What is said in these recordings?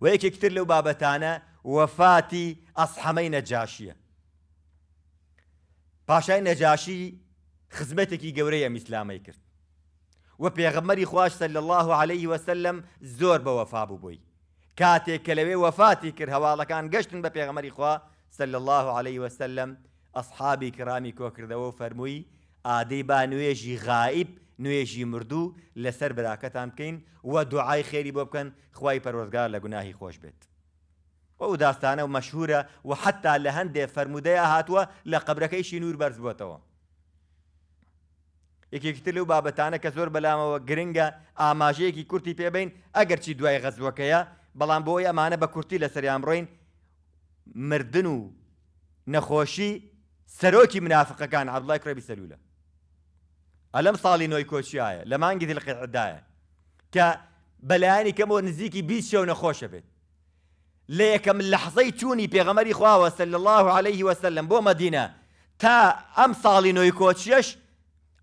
و یەکێکتر لەو بابەتانە وەفاتی ئەسحەمەی نەجاشیە پاشای نەجاشی خزمەتێکی گەورەیە میسلامی کرد و پێغمەری خوش سەل الله عليه وسلم زۆر بە وەفا بوو بووی کاتێک کە لەوێ وەفاتی کرد هەواڵەکان گەشتن بە پێغمەری خوا سەل الله عليه وسلم ئەصحابی کرامی کۆکردەوە و فەرمووی ئادەی با نوێژی غائب نوێژی مردوو لەسەر براکەتان بکەین وە دوعای خێری بۆ بکەن خی پەرۆزگار لە گوناهی خۆش بێت. ئەو داستانە و مەشهورە و حتا لە هەندێ فەرمودەیە هاتووە لە قبرەکەیشی نور بەرز بووتەوە. یەکێکتر لەو بابەتانە کە زۆر بەلامەوە گرنگە ئاماژەیەکی کورتی پێبین ئەگەرچی دوای غەزوەکەیە بەڵام بۆی ئەمانە بە کورتی لە سەریان بڕۆین مردن و نەخۆشی سەرۆکی منافقەکان عبدڵای کڕێبی سەلوولە. ألم صالي نوي كوشياي لما أنجز لقي عداية كا بلاني كم ونزيكي بيش شو نخوش بيت لي كم لحظة توني بيغمري خواه صلى الله عليه وسلم بو مدينة تا أم صالي نوي كوشيش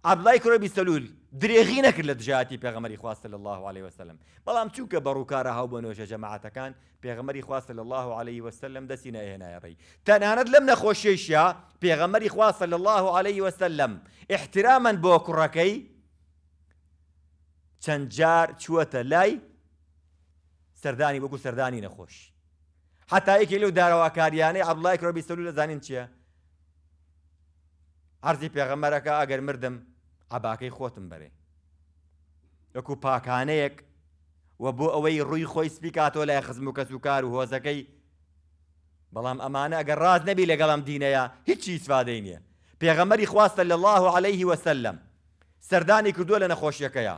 عبد الله كروبي سلول درێغی نەکرد لە دژاتی پێغەمەری خواستە لە الله عليه وسلم بەڵام چووکە بەڕووکارە هاو بۆ نوێژە جەماعاتەکان پێغەمەری خواستە لە الله عليه وسلم دەستی نەهێنایڕی تەنانەت لەم نەخۆشیشیا پێغەمەری خواستە لە الله عليه وسلم احترامەن بۆ کوڕەکەی چەند جار چووەتە لای سەردانی وەکو سەردانی نەخۆش حتایەکی لەو داراواکاریانەی عبدڵای کڕبی سەلو لە زانین چییە؟ عرضی پێغەمەرەکە ئەگەر مردم عباکەی خۆتم بەرێ یەکو پاکانەیەک و بۆ ئەوەی ڕووی خۆی سپیکاتۆ لای خزم و کەس و کار و هۆزەکەی بەڵام ئەمانە ئەگەر ڕاز نەبی لەگەڵم دینەیە هیچی سوادەی نییە پێغەمەری خواستە لە الله عليه وسلم سەردانی کردووە لە نەخۆشیەکەیە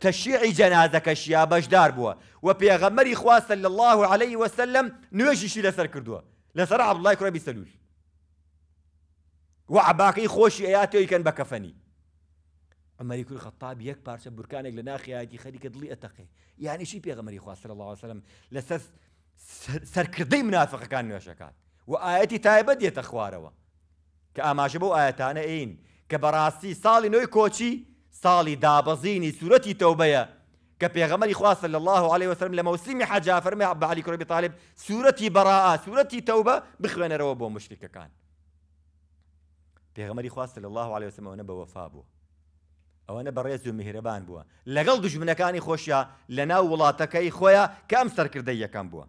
تەشیعی جەنازەکەشیا بەشدار بووە و پێغەمەری خواستە لە الله عليه وسلم نوێژیشی لەسەر کردووە لەسەر عبدڵای کوڕبی سەلووش و عباقەی خۆشی ئەیاتەوەی کەن بە کەفەنی ئەمەری کوری خەتاب یەک پارچە بورکانێک لە ناخیاتی اتقي يعني شي یانیشی پێغەمەری صلى الله وسلم لەسەر سەرکردەی منافقەکان كان و وآيتي تایبەت دێتە خوارەوە كأما شبو بەو ئاەتانە ئین کە بەڕاستی ساڵی نوۆی کۆچی ساڵی دابەزینی توبه. تەوبەیە کە پێغەمەری خواستە الله عليه وسلم لما لە حجافر مع علي كربي طالب براءة بەڕاء توبة تەوبە بخوێنەرەوە مشركة كان پێغەمەری خواستە لە الله عليه وسمەوەە بە وەفا بوو ئەوەنە بەڕێز و میهرەبان بووە لەگەڵ دژمنەکانی خۆشیە لە ناو وڵاتەکەی خۆیان کام سەرکردەی یەکەم بووە